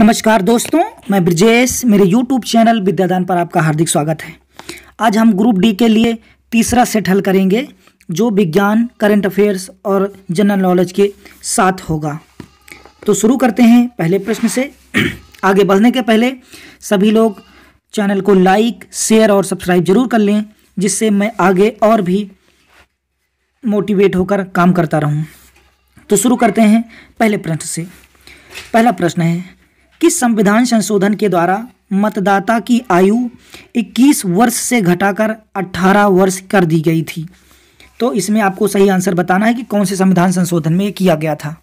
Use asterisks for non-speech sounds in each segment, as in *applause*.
नमस्कार दोस्तों मैं ब्रजेश मेरे यूट्यूब चैनल विद्यादान पर आपका हार्दिक स्वागत है आज हम ग्रुप डी के लिए तीसरा सेट हल करेंगे जो विज्ञान करंट अफेयर्स और जनरल नॉलेज के साथ होगा तो शुरू करते हैं पहले प्रश्न से *clears throat* आगे बढ़ने के पहले सभी लोग चैनल को लाइक शेयर और सब्सक्राइब जरूर कर लें जिससे मैं आगे और भी मोटिवेट होकर काम करता रहूं तो शुरू करते हैं पहले प्रश्न से पहला प्रश्न है कि संविधान संशोधन के द्वारा मतदाता की आयु 21 वर्ष से घटाकर 18 वर्ष कर दी गई थी तो इसमें आपको सही आंसर बताना है कि कौन से संविधान संशोधन में किया गया था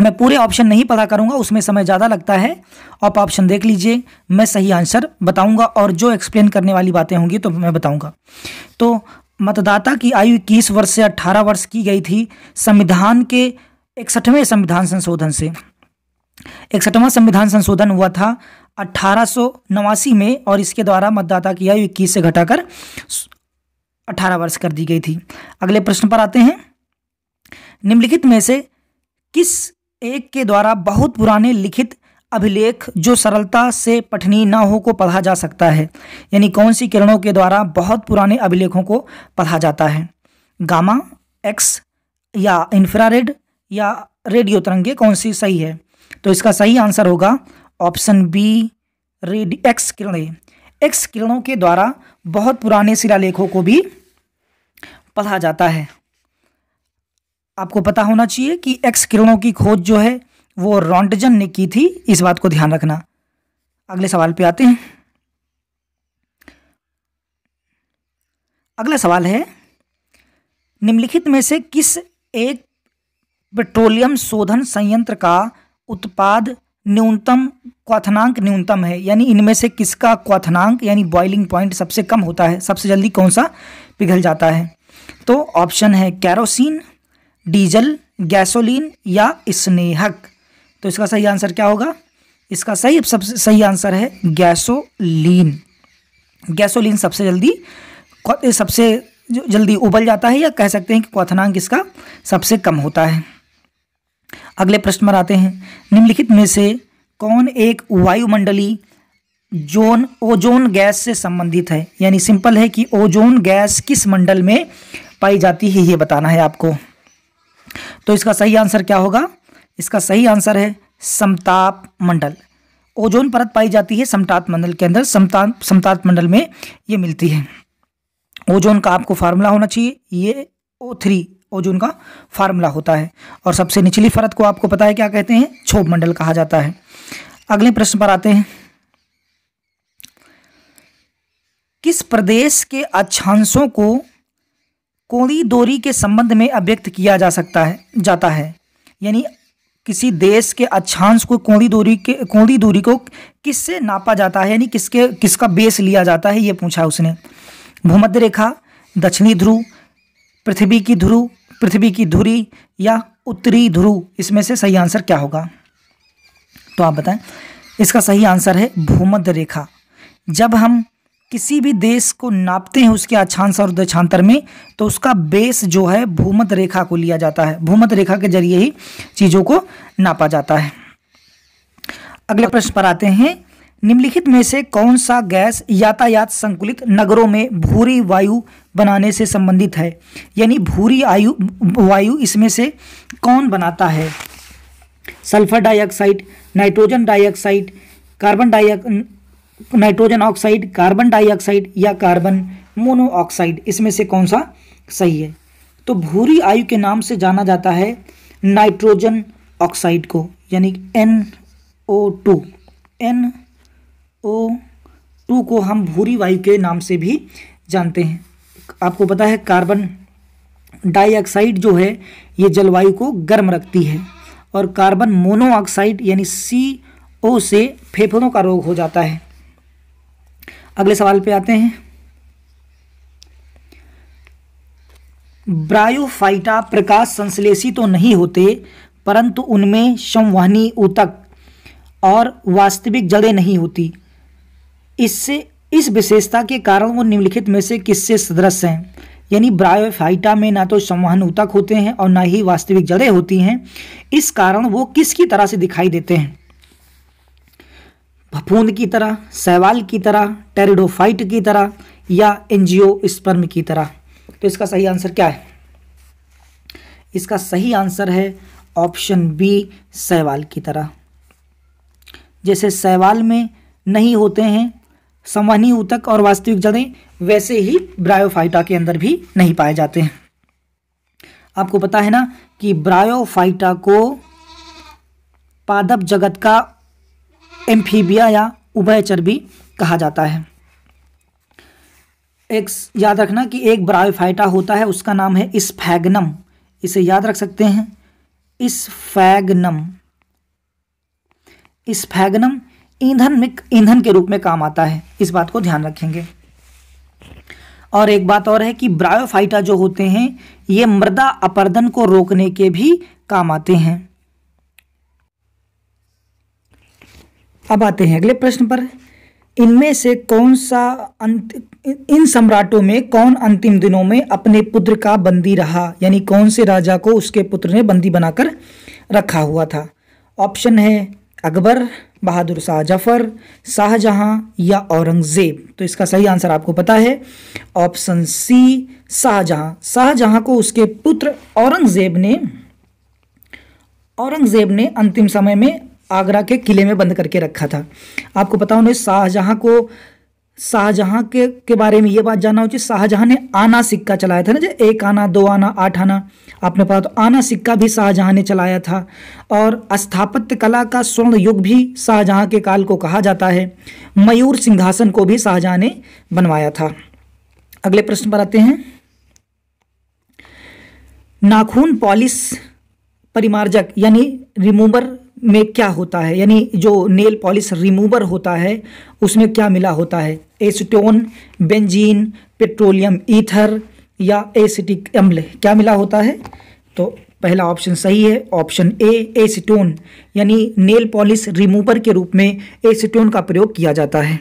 मैं पूरे ऑप्शन नहीं पता करूंगा उसमें समय ज़्यादा लगता है आप ऑप्शन देख लीजिए मैं सही आंसर बताऊंगा और जो एक्सप्लेन करने वाली बातें होंगी तो मैं बताऊंगा तो मतदाता की आयु इक्कीस वर्ष से अट्ठारह वर्ष की गई थी संविधान के इकसठवें संविधान संशोधन से इकसठवां संविधान संशोधन हुआ था अट्ठारह में और इसके द्वारा मतदाता की आयु इक्कीस से घटाकर 18 वर्ष कर दी गई थी अगले प्रश्न पर आते हैं निम्नलिखित में से किस एक के द्वारा बहुत पुराने लिखित अभिलेख जो सरलता से पठनीय ना हो को पढ़ा जा सकता है यानी कौन सी किरणों के द्वारा बहुत पुराने अभिलेखों को पढ़ा जाता है गामा एक्स या इंफ्रारेड या रेडियो तरंगे कौन सी सही है तो इसका सही आंसर होगा ऑप्शन बी रेडी एक्स किरणें एक्स किरणों के द्वारा बहुत पुराने शिलालेखों को भी पढ़ा जाता है आपको पता होना चाहिए कि एक्स किरणों की खोज जो है वो रॉन्टजन ने की थी इस बात को ध्यान रखना अगले सवाल पे आते हैं अगला सवाल है निम्नलिखित में से किस एक पेट्रोलियम शोधन संयंत्र का उत्पाद न्यूनतम क्वथनांक न्यूनतम है यानी इनमें से किसका क्वथनांक यानी बॉइलिंग पॉइंट सबसे कम होता है सबसे जल्दी कौन सा पिघल जाता है तो ऑप्शन है कैरोसिन डीजल गैसोलीन या स्नेहक तो इसका सही आंसर क्या होगा इसका सही सबसे सही आंसर है गैसोलीन गैसोलीन सबसे जल्दी सबसे जल्दी उबल जाता है या कह सकते हैं कि क्वथनांक इसका सबसे कम होता है अगले प्रश्न पर आते हैं निम्नलिखित में से कौन एक वायुमंडली जोन ओजोन गैस से संबंधित है यानी सिंपल है कि ओजोन गैस किस मंडल में पाई जाती है ये बताना है आपको तो इसका सही आंसर क्या होगा इसका सही आंसर है समताप मंडल ओजोन परत पाई जाती है समताप मंडल के अंदर समताप समताप मंडल में ये मिलती है ओजोन का आपको फार्मूला होना चाहिए ये ओ थ्री ओजोन जो उनका फार्मूला होता है और सबसे निचली फरत को आपको पता है क्या कहते हैं छोभ मंडल कहा जाता है अगले प्रश्न पर आते हैं किस प्रदेश के अक्षांशों को कोड़ी दोरी के संबंध में अव्यक्त किया जा सकता है जाता है यानी किसी देश के अक्षांश को कोड़ी दूरी के कोड़ी दूरी को किससे नापा जाता है यानी किसके किसका बेस लिया जाता है ये पूछा उसने भूमध्य रेखा दक्षिणी ध्रुव पृथ्वी की ध्रुव पृथ्वी की धुरी या उत्तरी ध्रुव इसमें से सही आंसर क्या होगा तो आप बताएं इसका सही आंसर है भूमध्य रेखा जब हम किसी भी देश को नापते हैं उसके अक्षांश और दक्षांतर में तो उसका बेस जो है भूमध्य रेखा को लिया जाता है भूमध्य रेखा के जरिए ही चीज़ों को नापा जाता है अगले प्रश्न पर आते हैं निम्नलिखित में से कौन सा गैस यातायात संकुलित नगरों में भूरी वायु बनाने से संबंधित है यानी भूरी आयु वायु इसमें से कौन बनाता है sulphur dioxide nitrogen dioxide carbon डाइऑक् नाइट्रोजन ऑक्साइड कार्बन डाइऑक्साइड या कार्बन मोनोऑक्साइड इसमें से कौन सा सही है तो भूरी आयु के नाम से जाना जाता है नाइट्रोजन ऑक्साइड को यानी N O two N O two को हम भूरी वायु के नाम से भी जानते हैं आपको पता है कार्बन डाइऑक्साइड जो है ये जलवायु को गर्म रखती है और कार्बन मोनोऑक्साइड यानी सी ओ से फेफड़ों का रोग हो जाता है अगले सवाल पे आते हैं ब्रायोफाइटा प्रकाश संश्लेषी तो नहीं होते परंतु उनमें संवहनी ऊतक और वास्तविक जड़ें नहीं होती इससे इस विशेषता के कारण वो निम्नलिखित में से किससे सदृश हैं यानी ब्रायोफाइटा में ना तो संवहन ऊतक होते हैं और ना ही वास्तविक जड़ें होती हैं इस कारण वो किसकी तरह से दिखाई देते हैं फफूंद की तरह सहवाल की तरह टेरिडोफाइट की तरह या एनजीओ स्पर्म की तरह तो इसका सही आंसर क्या है इसका सही आंसर है ऑप्शन बी सहवाल की तरह जैसे सहवाल में नहीं होते हैं संवहनी ऊतक और वास्तविक जड़ें वैसे ही ब्रायोफाइटा के अंदर भी नहीं पाए जाते हैं आपको पता है ना कि ब्रायोफाइटा को पादप जगत का एम्फीबिया या उभयचर भी कहा जाता है एक याद रखना कि एक ब्रायोफाइटा होता है उसका नाम है स्फैगनम इसे याद रख सकते हैं इस फैगनम इस फैगनम ईंधन में ईंधन के रूप में काम आता है इस बात को ध्यान रखेंगे और एक बात और है कि ब्रायोफाइटा जो होते हैं ये मृदा अपर्दन को रोकने के भी काम आते हैं अब आते हैं अगले प्रश्न पर इनमें से कौन सा अंत इन सम्राटों में कौन अंतिम दिनों में अपने पुत्र का बंदी रहा यानी कौन से राजा को उसके पुत्र ने बंदी बनाकर रखा हुआ था ऑप्शन है अकबर बहादुर शाह जफ़र शाहजहां या औरंगज़ेब तो इसका सही आंसर आपको पता है ऑप्शन सी शाहजहां शाहजहां को उसके पुत्र औरंगज़ेब ने औरंगज़ेब ने अंतिम समय में आगरा के किले में बंद करके रखा था आपको पता होने शाहजहां को शाहजहां के के बारे में ये बात जानना उचित शाहजहां ने आना सिक्का चलाया था ना जो एक आना दो आना आठ आना आपने पढ़ा तो आना सिक्का भी शाहजहां ने चलाया था और स्थापत्य कला का स्वर्ण युग भी शाहजहां के काल को कहा जाता है मयूर सिंहासन को भी शाहजहां ने बनवाया था अगले प्रश्न पर आते हैं नाखून पॉलिस परिमार्जक यानी रिमूवर में क्या होता है यानी जो नेल पॉलिश रिमूवर होता है उसमें क्या मिला होता है एसीटोन बेंजीन पेट्रोलियम ईथर या एसिटिक अम्ल क्या मिला होता है तो पहला ऑप्शन सही है ऑप्शन ए एसिटोन यानी नेल पॉलिश रिमूवर के रूप में एसीटोन का प्रयोग किया जाता है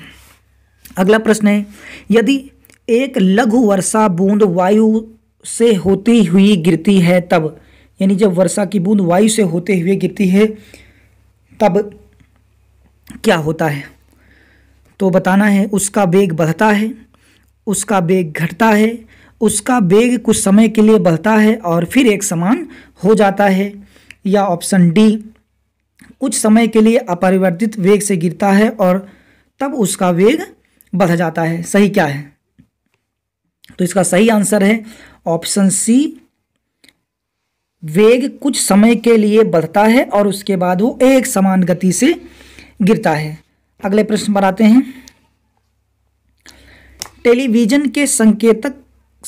अगला प्रश्न है यदि एक लघु वर्षा बूंद वायु से होती हुई गिरती है तब यानी जब वर्षा की बूंद वायु से होते हुए गिरती है तब क्या होता है तो बताना है उसका वेग बढ़ता है उसका वेग घटता है उसका वेग कुछ समय के लिए बढ़ता है और फिर एक समान हो जाता है या ऑप्शन डी कुछ समय के लिए अपरिवर्तित वेग से गिरता है और तब उसका वेग बढ़ जाता है सही क्या है तो इसका सही आंसर है ऑप्शन सी वेग कुछ समय के लिए बढ़ता है और उसके बाद वो एक समान गति से गिरता है अगले प्रश्न पर आते हैं टेलीविजन के संकेतक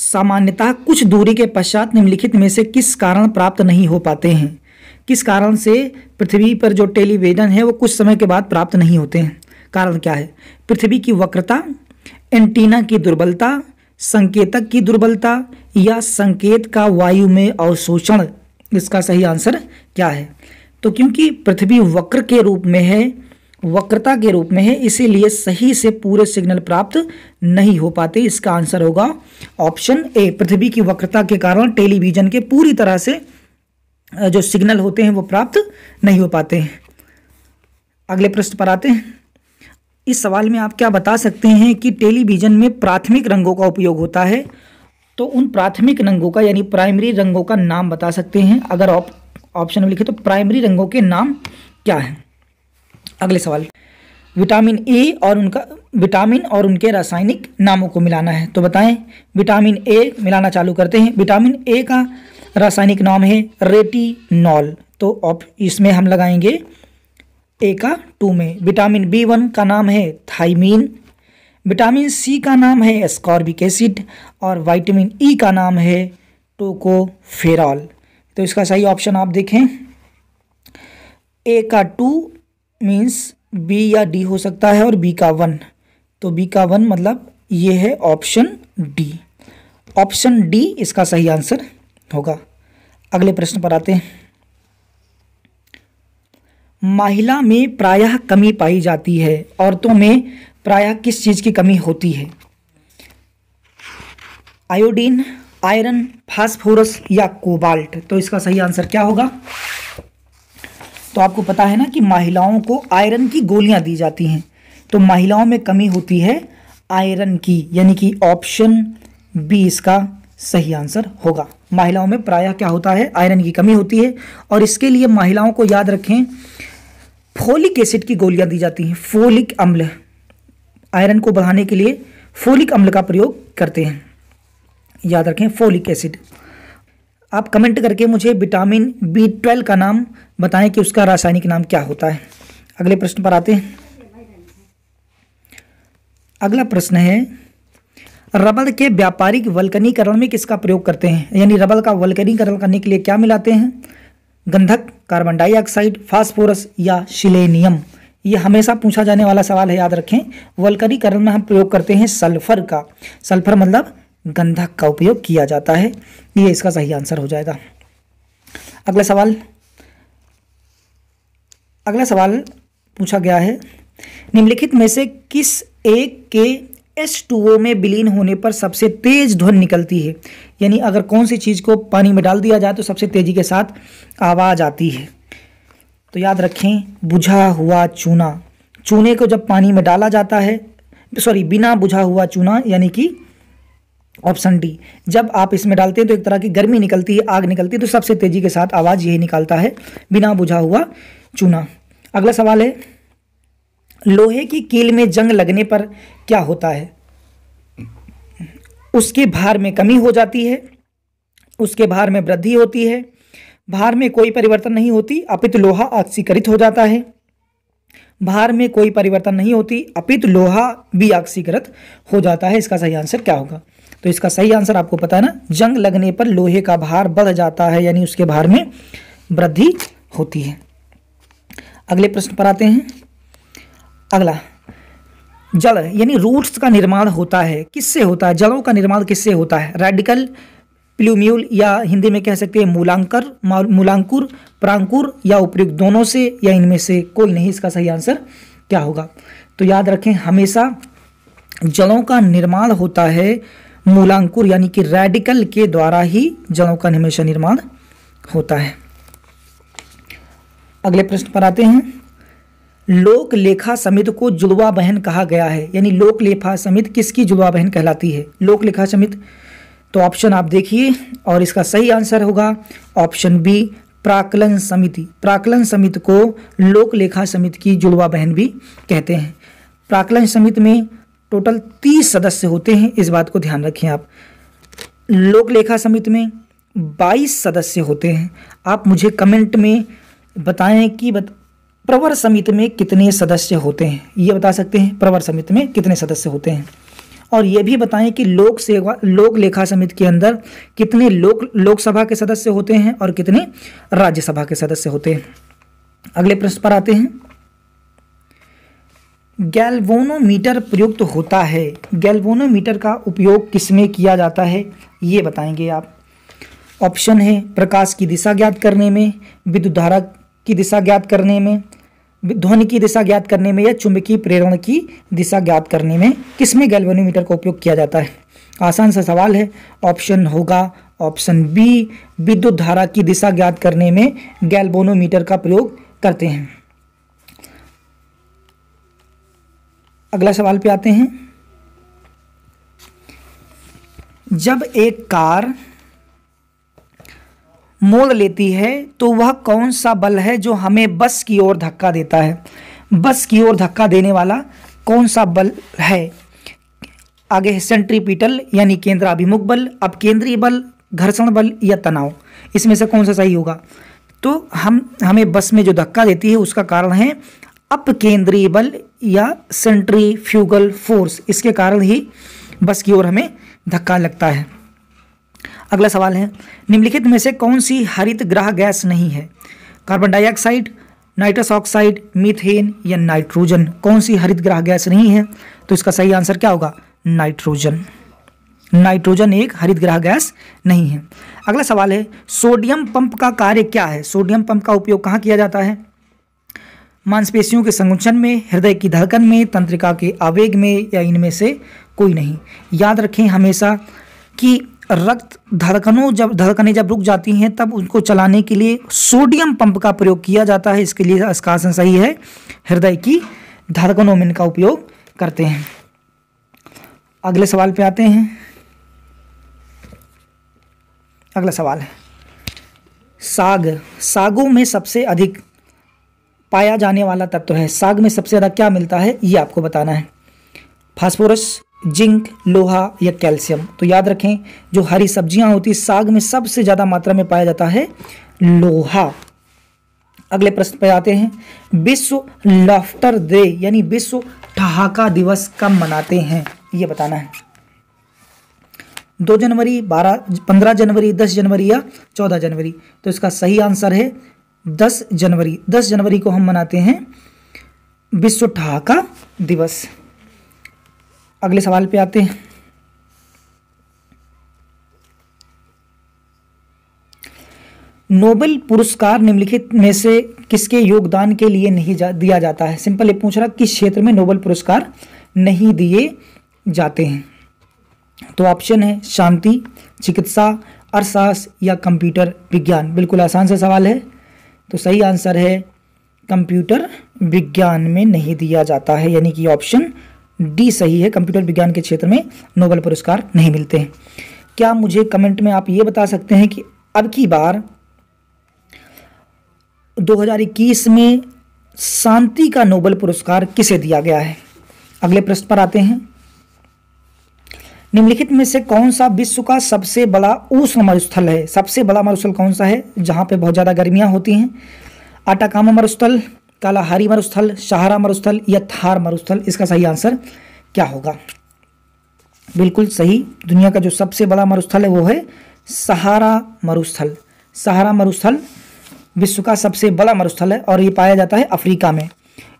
सामान्यतः कुछ दूरी के पश्चात निम्नलिखित में से किस कारण प्राप्त नहीं हो पाते हैं किस कारण से पृथ्वी पर जो टेलीविजन है वो कुछ समय के बाद प्राप्त नहीं होते हैं कारण क्या है पृथ्वी की वक्रता एंटीना की दुर्बलता संकेतक की दुर्बलता या संकेत का वायु में अवशोषण इसका सही आंसर क्या है तो क्योंकि पृथ्वी वक्र के रूप में है वक्रता के रूप में है इसीलिए सही से पूरे सिग्नल प्राप्त नहीं हो पाते इसका आंसर होगा ऑप्शन ए पृथ्वी की वक्रता के कारण टेलीविजन के पूरी तरह से जो सिग्नल होते हैं वो प्राप्त नहीं हो पाते हैं अगले प्रश्न पर आते हैं इस सवाल में आप क्या बता सकते हैं कि टेलीविजन में प्राथमिक रंगों का उपयोग होता है तो उन प्राथमिक रंगों का यानी प्राइमरी रंगों का नाम बता सकते हैं अगर आप ऑप्शन में लिखे तो प्राइमरी रंगों के नाम क्या हैं अगले सवाल विटामिन ए और उनका विटामिन और उनके रासायनिक नामों को मिलाना है तो बताएं विटामिन ए मिलाना चालू करते हैं विटामिन ए का रासायनिक नाम है रेटिनॉल तो ऑप इसमें हम लगाएंगे ए का टू में विटामिन बी वन का नाम है थाइमीन विटामिन सी का नाम है स्कॉर्बिक एसिड और विटामिन ई e का नाम है टोकोफेरॉल तो इसका सही ऑप्शन आप देखें ए का टू मींस बी या डी हो सकता है और बी का वन तो बी का वन मतलब ये है ऑप्शन डी ऑप्शन डी इसका सही आंसर होगा अगले प्रश्न पर आते हैं महिला में प्रायः कमी पाई जाती है औरतों में प्रायः किस चीज़ की कमी होती है आयोडीन आयरन फास्फोरस या कोबाल्ट तो इसका सही आंसर क्या होगा तो आपको पता है ना कि महिलाओं को आयरन की गोलियां दी जाती हैं तो महिलाओं में कमी होती है आयरन की यानी कि ऑप्शन बी इसका सही आंसर होगा महिलाओं में प्रायः क्या होता है आयरन की कमी होती है और इसके लिए महिलाओं को याद रखें फोलिक एसिड की गोलियां दी जाती हैं फोलिक अम्ल आयरन को बढ़ाने के लिए फोलिक अम्ल का प्रयोग करते हैं याद रखें फोलिक एसिड आप कमेंट करके मुझे विटामिन बी ट्वेल्व का नाम बताएं कि उसका रासायनिक नाम क्या होता है अगले प्रश्न पर आते हैं अगला प्रश्न है रबड़ के व्यापारिक वल्कनीकरण में किसका प्रयोग करते हैं यानी रबड़ का वल्कनीकरण करने के लिए क्या मिलाते हैं गंधक कार्बन डाइऑक्साइड फास्फोरस या शिलेनियम ये हमेशा पूछा जाने वाला सवाल है याद रखें वल्करीकरण में हम प्रयोग करते हैं सल्फर का सल्फर मतलब गंधक का उपयोग किया जाता है ये इसका सही आंसर हो जाएगा अगला सवाल अगला सवाल पूछा गया है निम्नलिखित में से किस एक के एस टू ओ में विलीन होने पर सबसे तेज ध्वनि निकलती है यानी अगर कौन सी चीज़ को पानी में डाल दिया जाए तो सबसे तेज़ी के साथ आवाज़ आती है तो याद रखें बुझा हुआ चूना चूने को जब पानी में डाला जाता है सॉरी बिना बुझा हुआ चूना यानी कि ऑप्शन डी जब आप इसमें डालते हैं तो एक तरह की गर्मी निकलती है आग निकलती है तो सबसे तेज़ी के साथ आवाज़ यही निकालता है बिना बुझा हुआ चूना अगला सवाल है लोहे की कील में जंग लगने पर क्या होता है उसके भार में कमी हो जाती है उसके भार में वृद्धि होती है भार में कोई परिवर्तन नहीं होती अपित लोहा ऑक्सीकृत हो जाता है भार में कोई परिवर्तन नहीं होती अपित लोहा भी ऑक्सीकृत हो जाता है इसका सही आंसर क्या होगा तो इसका सही आंसर आपको पता है ना जंग लगने पर लोहे का भार बढ़ जाता है यानी उसके भार में वृद्धि होती है अगले प्रश्न पर आते हैं अगला जल यानी रूट्स का निर्माण होता है किससे होता है जलों का निर्माण किससे होता है रेडिकल प्लूम्यूल या हिंदी में कह सकते हैं मूलांकर मूलांकुर प्रांकुर या उपयुक्त दोनों से या इनमें से कोई नहीं इसका सही आंसर क्या होगा तो याद रखें हमेशा जलों का निर्माण होता है मूलांकुर यानी कि रेडिकल के द्वारा ही जलों का हमेशा निर्माण होता है अगले प्रश्न पर आते हैं लोक लेखा समिति को जुड़वा बहन कहा गया है यानी लोक लेखा समिति किसकी जुड़वा बहन कहलाती है लोक लेखा समिति तो ऑप्शन आप देखिए और इसका सही आंसर होगा ऑप्शन बी प्राकलन समिति प्राकलन समिति को लोक लेखा समिति की जुड़वा बहन भी कहते हैं प्राकलन समिति में टोटल तीस सदस्य होते हैं इस बात को ध्यान रखें आप लोक लेखा समिति में बाईस सदस्य होते हैं आप मुझे कमेंट में बताएं कि बत, प्रवर समिति में कितने सदस्य होते हैं ये बता सकते हैं प्रवर समिति में कितने सदस्य होते हैं और ये भी बताएं कि लोक सेवा लोक लेखा समिति के अंदर कितने लोक लोकसभा के सदस्य होते हैं और कितने राज्यसभा के सदस्य होते हैं अगले प्रश्न पर आते हैं गैल्वोनोमीटर प्रयुक्त होता है गैल्वोनोमीटर का उपयोग किसमें किया जाता है ये बताएंगे आप ऑप्शन है प्रकाश की दिशा ज्ञात करने में विद्युत धारा की दिशा ज्ञात करने में ध्वनि की दिशा ज्ञात करने में या चुंबकीय प्रेरण की दिशा ज्ञात करने में किसमें गैल्वेनोमीटर का उपयोग किया जाता है आसान सा सवाल है ऑप्शन होगा ऑप्शन बी विद्युत धारा की दिशा ज्ञात करने में गैल्वेनोमीटर का प्रयोग करते हैं अगला सवाल पे आते हैं जब एक कार मोड़ लेती है तो वह कौन सा बल है जो हमें बस की ओर धक्का देता है बस की ओर धक्का देने वाला कौन सा बल है आगे है सेंट्रीपीटल यानी केंद्राभिमुख बल अब केंद्रीय बल घर्षण बल या तनाव इसमें से कौन सा सही होगा तो हम हमें बस में जो धक्का देती है उसका कारण है अपकेंद्रीय बल या सेंट्री फ्यूगल फोर्स इसके कारण ही बस की ओर हमें धक्का लगता है अगला सवाल है निम्नलिखित में से कौन सी हरित ग्राह गैस नहीं है carbon dioxide nitrous oxide methane या नाइट्रोजन कौन सी हरित ग्राह गैस नहीं है तो इसका सही आंसर क्या होगा नाइट्रोजन नाइट्रोजन एक हरित ग्राह गैस नहीं है अगला सवाल है सोडियम पंप का कार्य क्या है सोडियम पंप का उपयोग कहाँ किया जाता है मांसपेशियों के संकुचन में हृदय की धड़कन में तंत्रिका के आवेग में या इनमें से कोई नहीं याद रखें हमेशा कि रक्त धड़कनों जब धड़कने जब रुक जाती हैं तब उनको चलाने के लिए सोडियम पंप का प्रयोग किया जाता है इसके लिए इसका आसन सही है हृदय की धड़कनों में इनका उपयोग करते हैं अगले सवाल पे आते हैं अगला सवाल है साग सागों में सबसे अधिक पाया जाने वाला तत्व है साग में सबसे ज़्यादा क्या मिलता है ये आपको बताना है फास्फोरस जिंक लोहा या कैल्शियम तो याद रखें जो हरी सब्जियां होती है साग में सबसे ज़्यादा मात्रा में पाया जाता है लोहा अगले प्रश्न पर आते हैं विश्व लाफ्टर डे यानी विश्व ठहाका दिवस कब मनाते हैं ये बताना है दो जनवरी बारह पंद्रह जनवरी दस जनवरी या चौदह जनवरी तो इसका सही आंसर है दस जनवरी दस जनवरी को हम मनाते हैं विश्व ठहाका दिवस अगले सवाल पे आते हैं नोबेल पुरस्कार निम्नलिखित में से किसके योगदान के लिए नहीं जा, दिया जाता है सिंपल ये पूछ रहा किस क्षेत्र में नोबेल पुरस्कार नहीं दिए जाते हैं तो ऑप्शन है शांति चिकित्सा अर्थशास्त्र या कंप्यूटर विज्ञान बिल्कुल आसान से सवाल है तो सही आंसर है कंप्यूटर विज्ञान में नहीं दिया जाता है यानी कि ऑप्शन डी सही है कंप्यूटर विज्ञान के क्षेत्र में नोबल पुरस्कार नहीं मिलते हैं क्या मुझे कमेंट में आप ये बता सकते हैं कि अब की बार 2021 में शांति का नोबल पुरस्कार किसे दिया गया है अगले प्रश्न पर आते हैं निम्नलिखित में से कौन सा विश्व का सबसे बड़ा उष्ण मरुस्थल है सबसे बड़ा मरुस्थल कौन सा है जहां पे बहुत ज़्यादा गर्मियां होती हैं आटाकामा मरुस्थल कालाहारी मरुस्थल सहारा मरुस्थल या थार मरुस्थल इसका सही आंसर क्या होगा बिल्कुल सही दुनिया का जो सबसे बड़ा मरुस्थल है वो है सहारा मरुस्थल सहारा मरुस्थल विश्व का सबसे बड़ा मरुस्थल है और ये पाया जाता है अफ्रीका में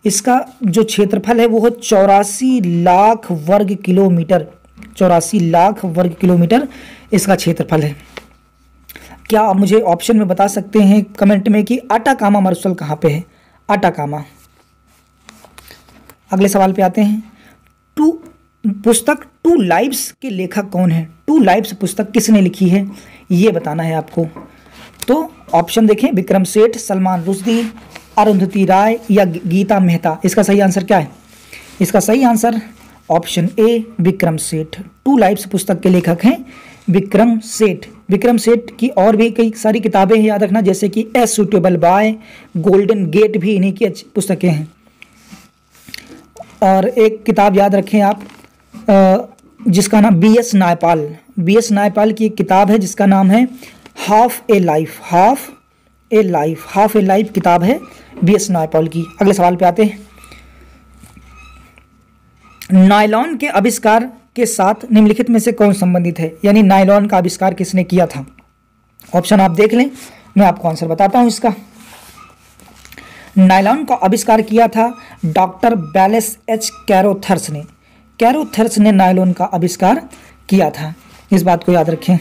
इसका जो क्षेत्रफल है वो है चौरासी लाख वर्ग किलोमीटर चौरासी लाख वर्ग किलोमीटर इसका क्षेत्रफल है क्या आप मुझे ऑप्शन में बता सकते हैं कमेंट में कि आटा कामा मरुस्थल कहाँ पे है अटाकामा अगले सवाल पे आते हैं टू पुस्तक टू लाइव्स के लेखक कौन है टू लाइव्स पुस्तक किसने लिखी है ये बताना है आपको तो ऑप्शन देखें विक्रम सेठ सलमान रुशदी अरुंधति राय या गीता मेहता इसका सही आंसर क्या है इसका सही आंसर ऑप्शन ए विक्रम सेठ टू लाइव्स पुस्तक के लेखक हैं विक्रम सेठ विक्रम सेठ की और भी कई सारी किताबें हैं याद रखना जैसे कि as suitable by golden gate भी इन्हीं की अच्छी पुस्तकें हैं और एक किताब याद रखें आप जिसका नाम V S Naipaul V S Naipaul की एक किताब है जिसका नाम है half a life half a life half a life किताब है बी एस नायपाल की अगले सवाल पे आते हैं नायलॉन के आविष्कार के साथ निम्नलिखित में से कौन संबंधित है यानी नायलॉन का आविष्कार किसने किया था ऑप्शन आप देख लें मैं आपको आंसर बताता हूं इसका नायलॉन का आविष्कार किया था डॉक्टर बैलेस एच कैरोथर्स ने कैरोथर्स ने नायलॉन का आविष्कार किया था इस बात को याद रखें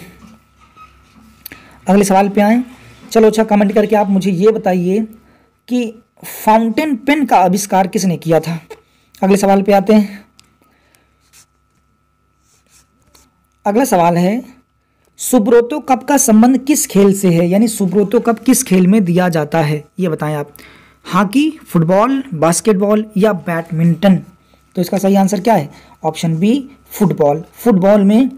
अगले सवाल पे आए चलो अच्छा कमेंट करके आप मुझे ये बताइए कि फाउंटेन पेन का आविष्कार किसने किया था अगले सवाल पे आते हैं अगला सवाल है सुब्रोतो कप का संबंध किस खेल से है यानी सुब्रोतो कप किस खेल में दिया जाता है ये बताएं आप हॉकी फुटबॉल बास्केटबॉल या बैडमिंटन तो इसका सही आंसर क्या है ऑप्शन बी फुटबॉल फुटबॉल में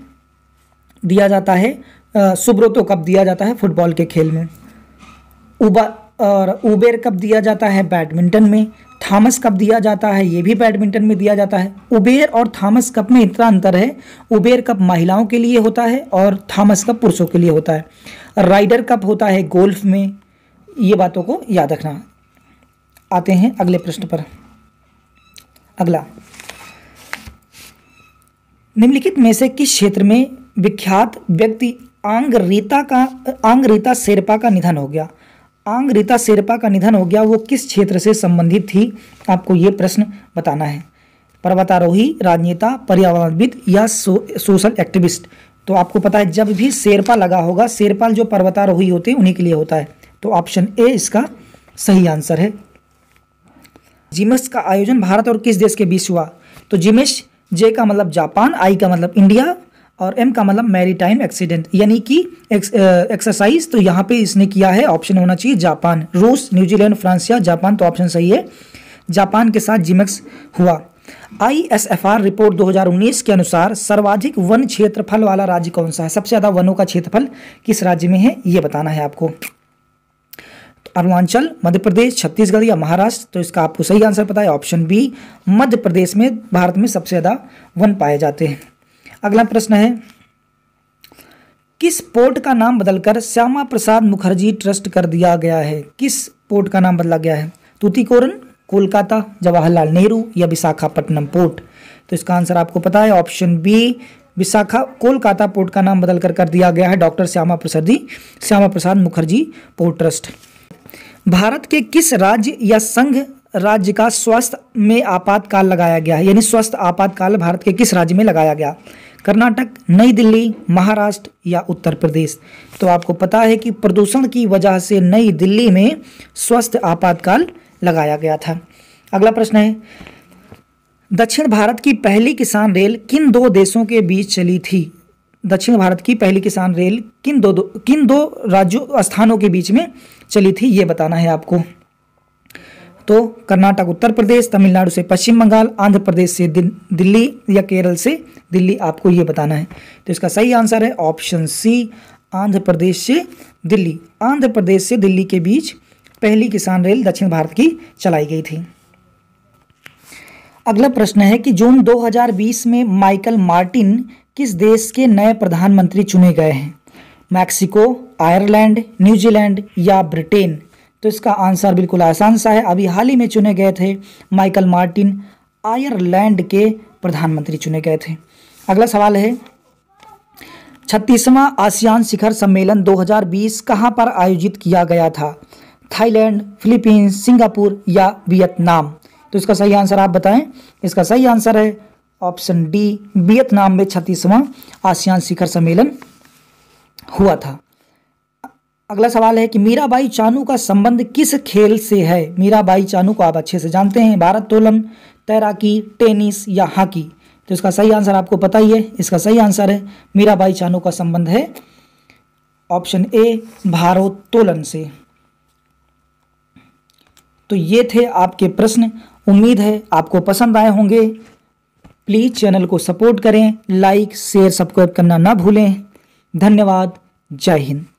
दिया जाता है सुब्रोतो कप दिया जाता है फुटबॉल के खेल में उबा और उबेर कप दिया जाता है बैडमिंटन में थामस कप दिया जाता है ये भी बैडमिंटन में दिया जाता है उबेर और थामस कप में इतना अंतर है उबेर कप महिलाओं के लिए होता है और थॉमस कप पुरुषों के लिए होता है राइडर कप होता है गोल्फ में ये बातों को याद रखना आते हैं अगले प्रश्न पर अगला निम्नलिखित में से किस क्षेत्र में विख्यात व्यक्ति आंग रीता का आंग रीता शेरपा का निधन हो गया आंग रीता शेरपा का निधन हो गया वो किस क्षेत्र से संबंधित थी आपको ये प्रश्न बताना है पर्वतारोही राजनेता पर्यावरणविद या सो, सोशल एक्टिविस्ट तो आपको पता है जब भी शेरपा लगा होगा शेरपाल जो पर्वतारोही होते हैं उन्हीं के लिए होता है तो ऑप्शन ए इसका सही आंसर है जिमेस का आयोजन भारत और किस देश के बीच हुआ तो जिमेश जे का मतलब जापान आई का मतलब इंडिया और एम का मतलब मैरी टाइम एक्सीडेंट यानी कि एक्सरसाइज uh, तो यहाँ पे इसने किया है ऑप्शन होना चाहिए जापान रूस न्यूजीलैंड फ्रांस या जापान तो ऑप्शन सही है जापान के साथ जिमेक्स हुआ आईएसएफआर रिपोर्ट 2019 के अनुसार सर्वाधिक वन क्षेत्रफल वाला राज्य कौन सा है सबसे ज़्यादा वनों का क्षेत्रफल किस राज्य में है ये बताना है आपको तो अरुणाचल मध्य प्रदेश छत्तीसगढ़ या महाराष्ट्र तो इसका आपको सही आंसर पता है ऑप्शन बी मध्य प्रदेश में भारत में सबसे ज़्यादा वन पाए जाते हैं अगला प्रश्न है किस पोर्ट का नाम बदलकर श्यामा प्रसाद मुखर्जी ट्रस्ट कर दिया गया है किस पोर्ट का नाम बदला गया है तूतीकोरन कोलकाता जवाहरलाल नेहरू या विशाखापट्टनम पोर्ट तो इसका आंसर आपको पता है option B Vishakha Kolkata port का नाम बदलकर कर दिया गया है doctor Shyama Prasad ji Shyama Prasad Mukherjee port trust Bharat के किस राज्य या संघ राज्य का स्वास्थ्य में आपातकाल लगाया गया है यानी स्वस्थ आपातकाल भारत के किस राज्य में लगाया गया कर्नाटक नई दिल्ली महाराष्ट्र या उत्तर प्रदेश तो आपको पता है कि प्रदूषण की वजह से नई दिल्ली में स्वस्थ आपातकाल लगाया गया था अगला प्रश्न है दक्षिण भारत की पहली किसान रेल किन दो देशों के बीच चली थी दक्षिण भारत की पहली किसान रेल किन दो, दो किन दो राज्यों स्थानों के बीच में चली थी ये बताना है आपको तो कर्नाटक उत्तर प्रदेश तमिलनाडु से पश्चिम बंगाल आंध्र प्रदेश से दिल्ली या केरल से दिल्ली आपको ये बताना है तो इसका सही आंसर है ऑप्शन सी आंध्र प्रदेश से दिल्ली आंध्र प्रदेश से दिल्ली के बीच पहली किसान रेल दक्षिण भारत की चलाई गई थी अगला प्रश्न है कि जून 2020 में माइकल मार्टिन किस देश के नए प्रधानमंत्री चुने गए हैं मैक्सिको आयरलैंड न्यूजीलैंड या ब्रिटेन तो इसका आंसर बिल्कुल आसान सा है अभी हाल ही में चुने गए थे माइकल मार्टिन आयरलैंड के प्रधानमंत्री चुने गए थे अगला सवाल है छत्तीसवां आसियान शिखर सम्मेलन 2020 कहां पर आयोजित किया गया था थाईलैंड फिलीपींस सिंगापुर या वियतनाम तो इसका सही आंसर आप बताएं इसका सही आंसर है ऑप्शन डी वियतनाम में छत्तीसवां आसियान शिखर सम्मेलन हुआ था अगला सवाल है कि मीराबाई चानू का संबंध किस खेल से है मीराबाई चानू को आप अच्छे से जानते हैं भारत्तोलन तैराकी टेनिस या हॉकी तो इसका सही आंसर आपको पता ही है इसका सही आंसर है मीराबाई चानू का संबंध है ऑप्शन ए भारोत्तोलन से तो ये थे आपके प्रश्न उम्मीद है आपको पसंद आए होंगे प्लीज़ चैनल को सपोर्ट करें लाइक शेयर सब्सक्राइब करना ना भूलें धन्यवाद जय हिंद